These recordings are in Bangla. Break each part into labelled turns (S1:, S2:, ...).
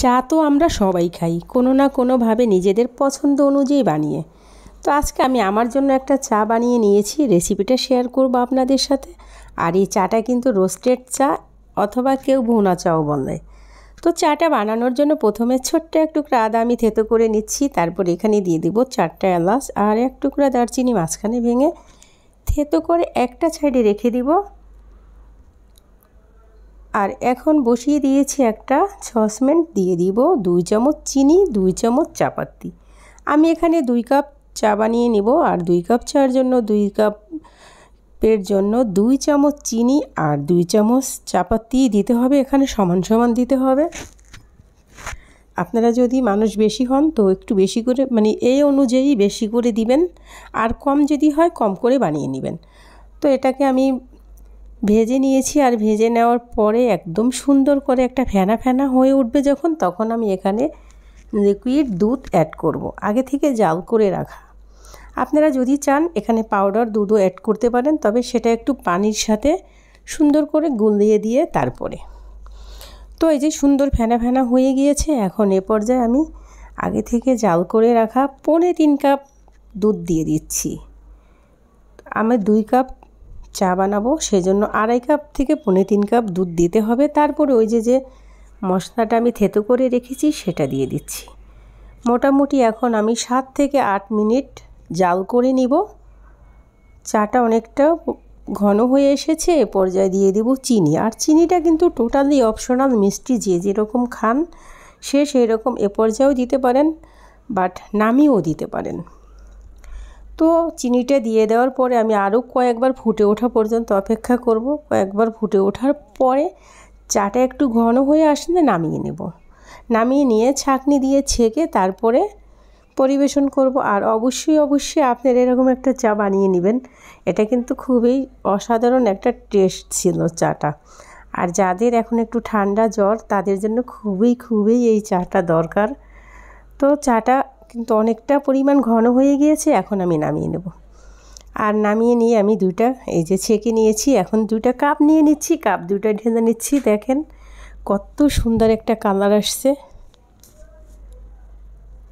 S1: চা তো আমরা সবাই খাই কোনো না কোনোভাবে নিজেদের পছন্দ অনুযায়ী বানিয়ে তো আজকে আমি আমার জন্য একটা চা বানিয়ে নিয়েছি রেসিপিটা শেয়ার করব আপনাদের সাথে আর এই চাটা কিন্তু রোস্টেড চা অথবা কেউ ভুনা চাও বলে তো চাটা বানানোর জন্য প্রথমে ছোট্ট এক টুকরা আদা আমি থেতো করে নিচ্ছি তারপর এখানে দিয়ে দিব চারটা এলাচ আর এক টুকরা দারচিনি মাঝখানে ভেঙে থেতো করে একটা সাইডে রেখে দিব আর এখন বসিয়ে দিয়েছি একটা সসপ্যান দিয়ে দিব দুই চামচ চিনি দুই চামচ চাপাতি আমি এখানে দুই কাপ চা বানিয়ে নেব আর দুই কাপ চার জন্য দুই কাপ জন্য দুই চামচ চিনি আর দুই চামচ চাপাতি দিতে হবে এখানে সমান সমান দিতে হবে আপনারা যদি মানুষ বেশি হন তো একটু বেশি করে মানে এই অনুযায়ী বেশি করে দিবেন আর কম যদি হয় কম করে বানিয়ে নেবেন তো এটাকে আমি ভেজে নিয়েছি আর ভেজে নেওয়ার পরে একদম সুন্দর করে একটা ফেনা ফেনা হয়ে উঠবে যখন তখন আমি এখানে লিকুইড দুধ অ্যাড করব। আগে থেকে জাল করে রাখা আপনারা যদি চান এখানে পাউডার দুধও অ্যাড করতে পারেন তবে সেটা একটু পানির সাথে সুন্দর করে গুলিয়ে দিয়ে তারপরে তো এই যে সুন্দর ফেনা ফেনা হয়ে গিয়েছে এখন এ পর্যায়ে আমি আগে থেকে জাল করে রাখা পৌনে তিন কাপ দুধ দিয়ে দিচ্ছি আমি দুই কাপ চা বানাবো সেজন্য আড়াই কাপ থেকে পৌনে তিন কাপ দুধ দিতে হবে তারপরে ওই যে যে মশলাটা আমি থেতো করে রেখেছি সেটা দিয়ে দিচ্ছি মোটামুটি এখন আমি সাত থেকে আট মিনিট জাল করে নিব চাটা অনেকটা ঘন হয়ে এসেছে এ পর্যায়ে দিয়ে দেব চিনি আর চিনিটা কিন্তু টোটালি অপশনাল মিষ্টি যে যেরকম খান সে সেই রকম এ পর্যায়েও দিতে পারেন বাট নামিও দিতে পারেন তো চিনিটা দিয়ে দেওয়ার পরে আমি আরও কয়েকবার ফুটে ওঠা পর্যন্ত অপেক্ষা করব কয়েকবার ফুটে ওঠার পরে চাটা একটু ঘন হয়ে আসলে নামিয়ে নেব নামিয়ে নিয়ে ছাঁকনি দিয়ে ছেঁকে তারপরে পরিবেশন করব আর অবশ্যই অবশ্যই আপনারা এরকম একটা চা বানিয়ে নেবেন এটা কিন্তু খুবই অসাধারণ একটা টেস্ট ছিল চাটা আর যাদের এখন একটু ঠান্ডা জ্বর তাদের জন্য খুবই খুবই এই চাটা দরকার তো চাটা কিন্তু অনেকটা পরিমাণ ঘন হয়ে গিয়েছে এখন আমি নামিয়ে নেব আর নামিয়ে নিয়ে আমি দুইটা এই যে ছেঁকে নিয়েছি এখন দুইটা কাপ নিয়ে নিচ্ছি কাপ দুইটা ঢেলে নিচ্ছি দেখেন কত সুন্দর একটা কালার আসছে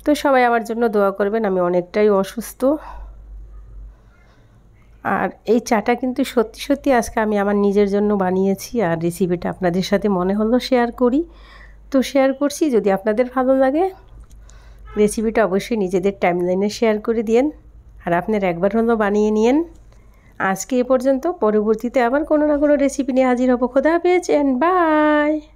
S1: তো সবাই আমার জন্য দোয়া করবেন আমি অনেকটাই অসুস্থ আর এই চাটা কিন্তু সত্যি সত্যি আজকে আমি আমার নিজের জন্য বানিয়েছি আর রেসিপিটা আপনাদের সাথে মনে হলো শেয়ার করি তো শেয়ার করছি যদি আপনাদের ভালো লাগে রেসিপিটা অবশ্যই নিজেদের টাইমলাইনে শেয়ার করে দিয়েন আর আপনার একবার হলো বানিয়ে নিয়েন আজকে এ পর্যন্ত পরবর্তীতে আবার কোনো না কোনো রেসিপি নিয়ে হাজির হবো খোদা পেয়েছেন বাই